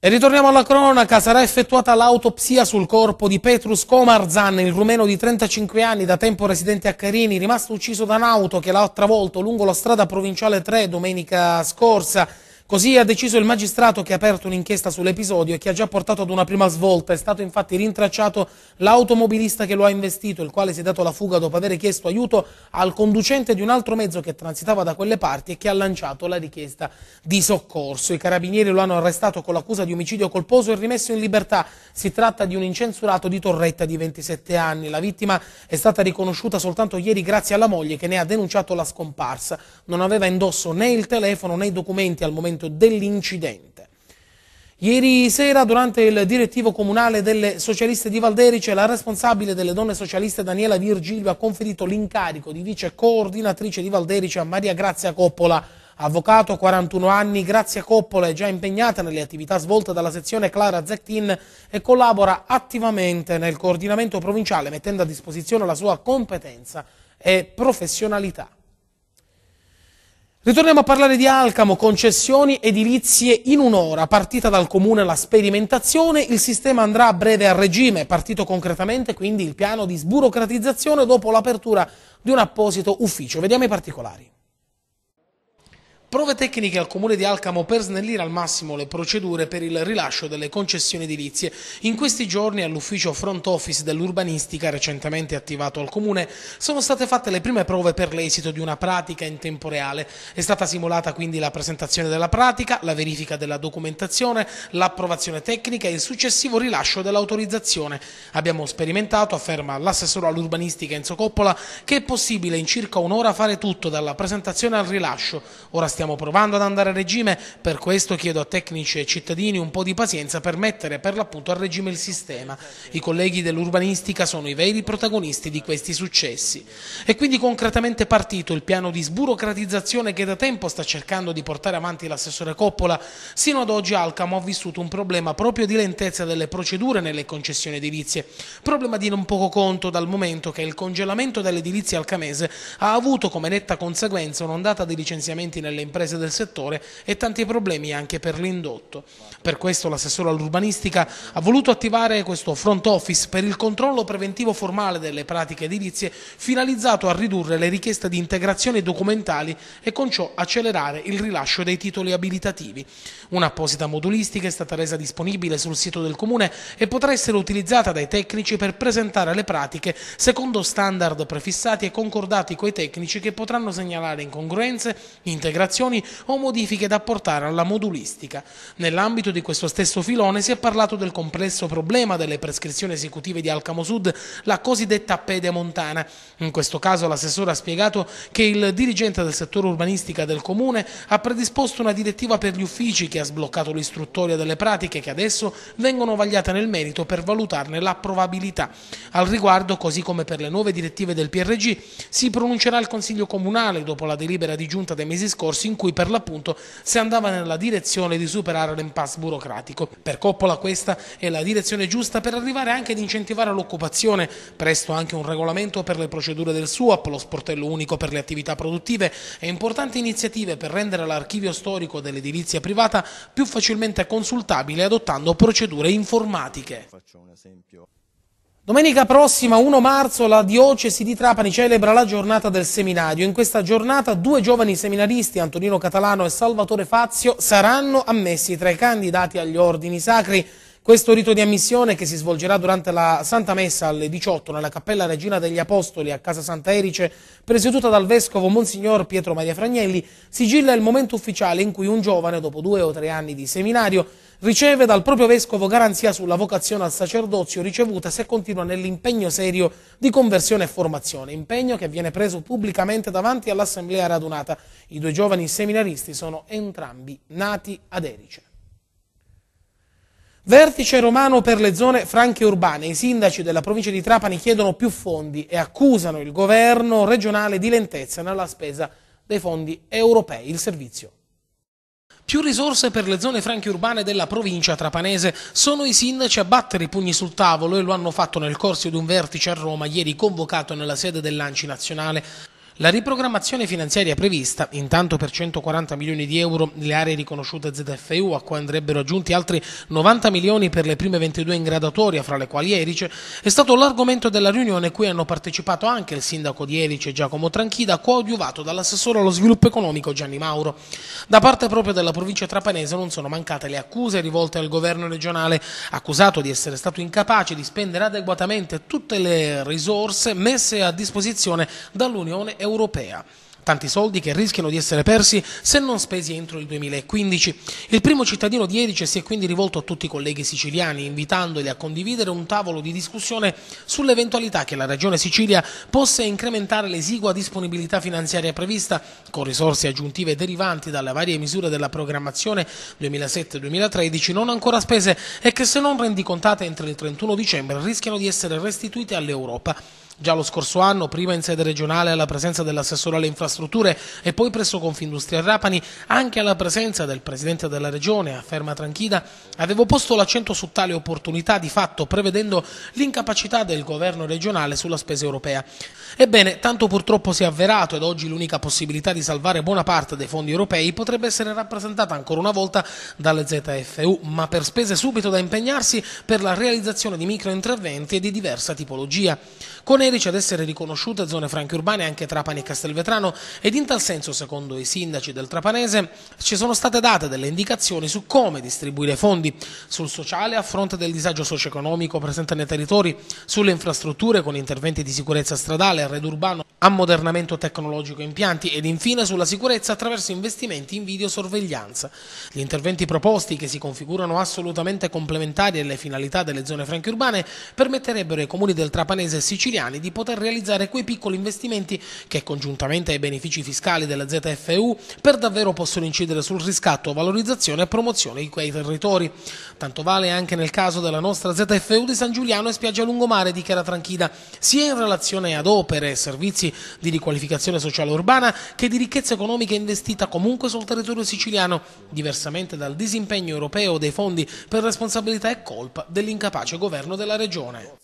E ritorniamo alla cronaca, sarà effettuata l'autopsia sul corpo di Petrus Comarzan, il rumeno di 35 anni, da tempo residente a Carini, rimasto ucciso da un'auto che l'ha travolto lungo la strada provinciale 3 domenica scorsa. Così ha deciso il magistrato che ha aperto un'inchiesta sull'episodio e che ha già portato ad una prima svolta. È stato infatti rintracciato l'automobilista che lo ha investito, il quale si è dato la fuga dopo aver chiesto aiuto al conducente di un altro mezzo che transitava da quelle parti e che ha lanciato la richiesta di soccorso. I carabinieri lo hanno arrestato con l'accusa di omicidio colposo e rimesso in libertà. Si tratta di un incensurato di Torretta di 27 anni. La vittima è stata riconosciuta soltanto ieri grazie alla moglie che ne ha denunciato la scomparsa. Non aveva indosso né il telefono né i documenti al momento momento dell'incidente. Ieri sera durante il direttivo comunale delle socialiste di Valderice la responsabile delle donne socialiste Daniela Virgilio ha conferito l'incarico di vice coordinatrice di Valderice a Maria Grazia Coppola. Avvocato, 41 anni, Grazia Coppola è già impegnata nelle attività svolte dalla sezione Clara Zettin e collabora attivamente nel coordinamento provinciale mettendo a disposizione la sua competenza e professionalità. Ritorniamo a parlare di Alcamo, concessioni edilizie in un'ora, partita dal comune la sperimentazione, il sistema andrà a breve a regime, partito concretamente quindi il piano di sburocratizzazione dopo l'apertura di un apposito ufficio. Vediamo i particolari. Prove tecniche al Comune di Alcamo per snellire al massimo le procedure per il rilascio delle concessioni edilizie. In questi giorni all'ufficio front office dell'urbanistica recentemente attivato al Comune sono state fatte le prime prove per l'esito di una pratica in tempo reale. È stata simulata quindi la presentazione della pratica, la verifica della documentazione, l'approvazione tecnica e il successivo rilascio dell'autorizzazione. Abbiamo sperimentato, afferma l'assessore all'urbanistica Enzo Coppola, che è possibile in circa un'ora fare tutto dalla presentazione al rilascio. Ora stiamo provando ad andare a regime, per questo chiedo a tecnici e cittadini un po' di pazienza per mettere per l'appunto a regime il sistema. I colleghi dell'urbanistica sono i veri protagonisti di questi successi. È quindi concretamente partito il piano di sburocratizzazione che da tempo sta cercando di portare avanti l'assessore Coppola. Sino ad oggi Alcamo ha vissuto un problema proprio di lentezza delle procedure nelle concessioni edilizie, problema di non poco conto dal momento che il congelamento dell'edilizia alcamese ha avuto come netta conseguenza un'ondata di licenziamenti nelle imprese imprese del settore e tanti problemi anche per l'indotto. Per questo l'assessore all'urbanistica ha voluto attivare questo front office per il controllo preventivo formale delle pratiche edilizie finalizzato a ridurre le richieste di integrazione documentali e con ciò accelerare il rilascio dei titoli abilitativi. Un'apposita modulistica è stata resa disponibile sul sito del Comune e potrà essere utilizzata dai tecnici per presentare le pratiche secondo standard prefissati e concordati coi tecnici che potranno segnalare incongruenze, integrazioni osservazioni o modifiche da apportare alla modulistica. Nell'ambito di questo stesso filone si è parlato del complesso problema delle prescrizioni esecutive di Alcamo Sud, la cosiddetta pede montana. In questo caso l'assessore ha spiegato che il dirigente del settore urbanistica del Comune ha predisposto una direttiva per gli uffici che ha sbloccato l'istruttoria delle pratiche che adesso vengono vagliate nel merito per valutarne la probabilità. Al riguardo, così come per le nuove direttive del PRG, si pronuncerà il Consiglio Comunale dopo la delibera di giunta dei mesi scorsi in cui per l'appunto si andava nella direzione di superare l'impasse burocratico. Per Coppola questa è la direzione giusta per arrivare anche ad incentivare l'occupazione, presto anche un regolamento per le procedure del SUAP, lo sportello unico per le attività produttive e importanti iniziative per rendere l'archivio storico dell'edilizia privata più facilmente consultabile adottando procedure informatiche. Faccio un esempio. Domenica prossima, 1 marzo, la diocesi di Trapani celebra la giornata del seminario. In questa giornata due giovani seminaristi, Antonino Catalano e Salvatore Fazio, saranno ammessi tra i candidati agli ordini sacri. Questo rito di ammissione, che si svolgerà durante la Santa Messa alle 18 nella Cappella Regina degli Apostoli a Casa Santa Erice, presieduta dal Vescovo Monsignor Pietro Maria Fragnelli, sigilla il momento ufficiale in cui un giovane, dopo due o tre anni di seminario, riceve dal proprio vescovo garanzia sulla vocazione al sacerdozio ricevuta se continua nell'impegno serio di conversione e formazione, impegno che viene preso pubblicamente davanti all'assemblea radunata. I due giovani seminaristi sono entrambi nati ad Erice. Vertice romano per le zone franche urbane. I sindaci della provincia di Trapani chiedono più fondi e accusano il governo regionale di lentezza nella spesa dei fondi europei. Il servizio più risorse per le zone franche urbane della provincia trapanese. Sono i sindaci a battere i pugni sul tavolo e lo hanno fatto nel corso di un vertice a Roma ieri convocato nella sede dell'Anci nazionale. La riprogrammazione finanziaria prevista, intanto per 140 milioni di euro le aree riconosciute ZFU, a cui andrebbero aggiunti altri 90 milioni per le prime 22 in gradatoria, fra le quali Erice, è stato l'argomento della riunione cui hanno partecipato anche il sindaco di Erice Giacomo Tranchida, coadiuvato dall'assessore allo sviluppo economico Gianni Mauro. Da parte proprio della provincia trapanese non sono mancate le accuse rivolte al governo regionale, accusato di essere stato incapace di spendere adeguatamente tutte le risorse messe a disposizione dall'Unione Europea europea. Tanti soldi che rischiano di essere persi se non spesi entro il 2015. Il primo cittadino di Edice si è quindi rivolto a tutti i colleghi siciliani, invitandoli a condividere un tavolo di discussione sull'eventualità che la Regione Sicilia possa incrementare l'esigua disponibilità finanziaria prevista, con risorse aggiuntive derivanti dalle varie misure della programmazione 2007-2013 non ancora spese e che se non rendicontate entro il 31 dicembre rischiano di essere restituite all'Europa già lo scorso anno, prima in sede regionale alla presenza dell'assessore alle infrastrutture e poi presso Confindustria Rapani, anche alla presenza del presidente della regione, afferma Tranchida, avevo posto l'accento su tale opportunità di fatto prevedendo l'incapacità del governo regionale sulla spesa europea. Ebbene, tanto purtroppo si è avverato ed oggi l'unica possibilità di salvare buona parte dei fondi europei potrebbe essere rappresentata ancora una volta dalle ZFU, ma per spese subito da impegnarsi per la realizzazione di microinterventi e di diversa tipologia. Con 13 ad essere riconosciute zone franche urbane anche Trapani e Castelvetrano ed in tal senso, secondo i sindaci del Trapanese, ci sono state date delle indicazioni su come distribuire fondi sul sociale a fronte del disagio socio-economico presente nei territori, sulle infrastrutture con interventi di sicurezza stradale, arredo urbano, ammodernamento tecnologico impianti ed infine sulla sicurezza attraverso investimenti in videosorveglianza. Gli interventi proposti, che si configurano assolutamente complementari alle finalità delle zone franche urbane, permetterebbero ai comuni del Trapanese siciliani italiani di poter realizzare quei piccoli investimenti che congiuntamente ai benefici fiscali della ZFU per davvero possono incidere sul riscatto, valorizzazione e promozione di quei territori. Tanto vale anche nel caso della nostra ZFU di San Giuliano e Spiaggia Lungomare di Chiara Tranchida, sia in relazione ad opere e servizi di riqualificazione sociale urbana che di ricchezza economica investita comunque sul territorio siciliano, diversamente dal disimpegno europeo dei fondi per responsabilità e colpa dell'incapace governo della regione.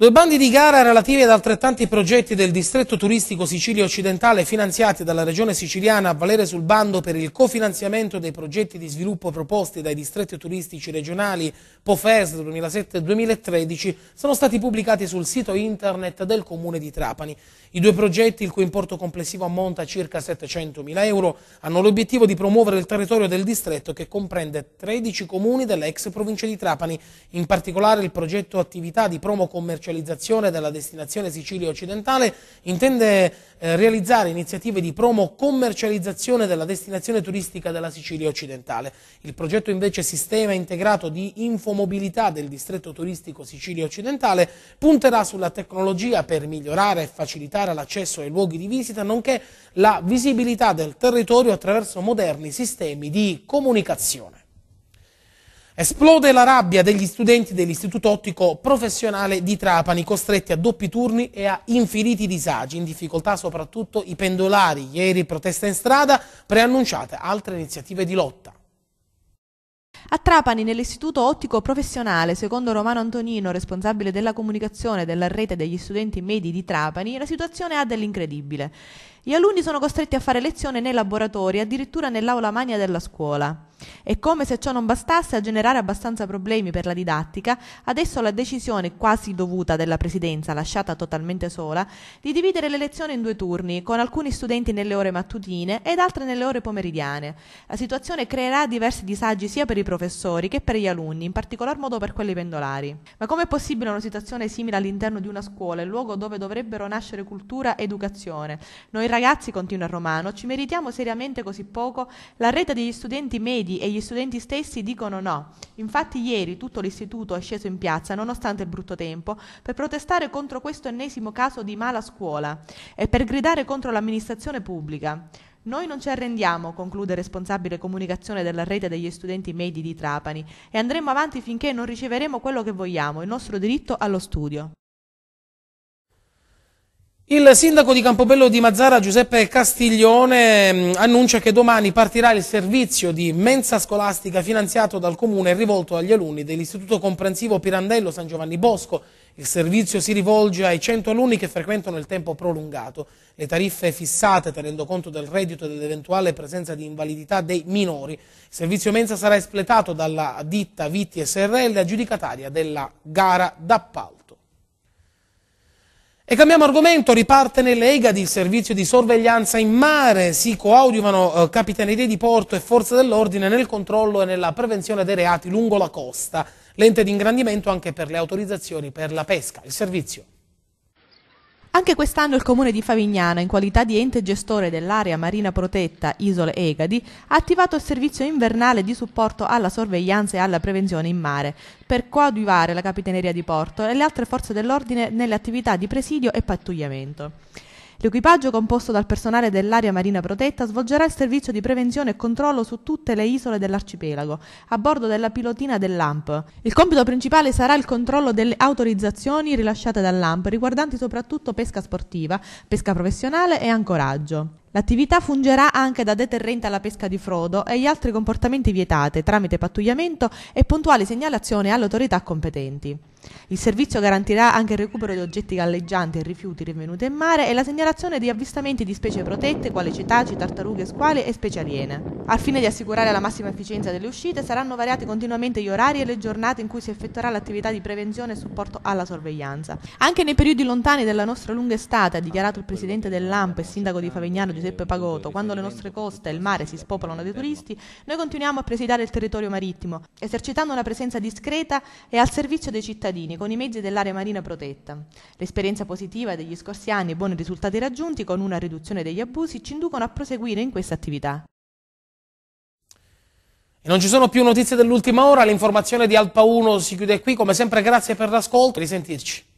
Due bandi di gara relativi ad altrettanti progetti del distretto turistico Sicilia Occidentale finanziati dalla regione siciliana a valere sul bando per il cofinanziamento dei progetti di sviluppo proposti dai distretti turistici regionali POFES 2007-2013 sono stati pubblicati sul sito internet del comune di Trapani. I due progetti, il cui importo complessivo ammonta a circa 700.000 euro, hanno l'obiettivo di promuovere il territorio del distretto che comprende 13 comuni dell'ex provincia di Trapani, in particolare il progetto attività di promo commerciale commercializzazione della destinazione Sicilia occidentale intende eh, realizzare iniziative di promo commercializzazione della destinazione turistica della Sicilia occidentale. Il progetto invece Sistema Integrato di Infomobilità del Distretto Turistico Sicilia occidentale punterà sulla tecnologia per migliorare e facilitare l'accesso ai luoghi di visita nonché la visibilità del territorio attraverso moderni sistemi di comunicazione. Esplode la rabbia degli studenti dell'Istituto Ottico Professionale di Trapani, costretti a doppi turni e a infiniti disagi, in difficoltà soprattutto i pendolari. Ieri protesta in strada, preannunciate altre iniziative di lotta. A Trapani, nell'Istituto Ottico Professionale, secondo Romano Antonino, responsabile della comunicazione della rete degli studenti medi di Trapani, la situazione ha dell'incredibile. Gli alunni sono costretti a fare lezione nei laboratori, addirittura nell'aula magna della scuola. E come se ciò non bastasse a generare abbastanza problemi per la didattica, adesso la decisione quasi dovuta della Presidenza, lasciata totalmente sola, di dividere le lezioni in due turni, con alcuni studenti nelle ore mattutine ed altri nelle ore pomeridiane. La situazione creerà diversi disagi sia per i professori che per gli alunni, in particolar modo per quelli pendolari. Ma com'è possibile una situazione simile all'interno di una scuola, il luogo dove dovrebbero nascere cultura ed educazione? Noi ragazzi, continua Romano, ci meritiamo seriamente così poco? La rete degli studenti medi e gli studenti stessi dicono no. Infatti ieri tutto l'istituto è sceso in piazza, nonostante il brutto tempo, per protestare contro questo ennesimo caso di mala scuola e per gridare contro l'amministrazione pubblica. Noi non ci arrendiamo, conclude responsabile comunicazione della rete degli studenti medi di Trapani, e andremo avanti finché non riceveremo quello che vogliamo, il nostro diritto allo studio. Il sindaco di Campobello di Mazzara, Giuseppe Castiglione, mm, annuncia che domani partirà il servizio di mensa scolastica finanziato dal Comune e rivolto agli alunni dell'Istituto Comprensivo Pirandello San Giovanni Bosco. Il servizio si rivolge ai 100 alunni che frequentano il tempo prolungato. Le tariffe fissate, tenendo conto del reddito e dell'eventuale presenza di invalidità dei minori. Il servizio mensa sarà espletato dalla ditta Vitti SRL, aggiudicataria della gara d'appalto. E cambiamo argomento, riparte nell'EGADI il servizio di sorveglianza in mare, si coaudivano eh, Capitanerie di Porto e Forze dell'Ordine nel controllo e nella prevenzione dei reati lungo la costa, l'ente di ingrandimento anche per le autorizzazioni per la pesca, il servizio. Anche quest'anno il Comune di Favignana, in qualità di ente gestore dell'area marina protetta Isole Egadi, ha attivato il servizio invernale di supporto alla sorveglianza e alla prevenzione in mare, per coadiuvare la Capitaneria di Porto e le altre forze dell'ordine nelle attività di presidio e pattugliamento. L'equipaggio composto dal personale dell'area marina protetta svolgerà il servizio di prevenzione e controllo su tutte le isole dell'arcipelago, a bordo della pilotina dell'AMP. Il compito principale sarà il controllo delle autorizzazioni rilasciate dall'AMP, riguardanti soprattutto pesca sportiva, pesca professionale e ancoraggio. L'attività fungerà anche da deterrente alla pesca di frodo e agli altri comportamenti vietati tramite pattugliamento e puntuali segnalazioni alle autorità competenti. Il servizio garantirà anche il recupero di oggetti galleggianti e rifiuti rinvenuti in mare e la segnalazione di avvistamenti di specie protette quali cetacei, tartarughe, squali e specie aliene. Al fine di assicurare la massima efficienza delle uscite saranno variati continuamente gli orari e le giornate in cui si effettuerà l'attività di prevenzione e supporto alla sorveglianza. Anche nei periodi lontani della nostra lunga estate, ha dichiarato il presidente dell'AMP e sindaco di Favignano Giuseppe Pagoto, quando le nostre coste e il mare si spopolano dai turisti, noi continuiamo a presidiare il territorio marittimo, esercitando una presenza discreta e al servizio dei cittadini cittadini con i mezzi dell'area marina protetta. L'esperienza positiva degli scorsi anni e i buoni risultati raggiunti con una riduzione degli abusi ci inducono a proseguire in questa attività. E non ci sono più notizie dell'ultima ora, l'informazione di Alpa 1 si chiude qui, come sempre grazie per l'ascolto e risentirci.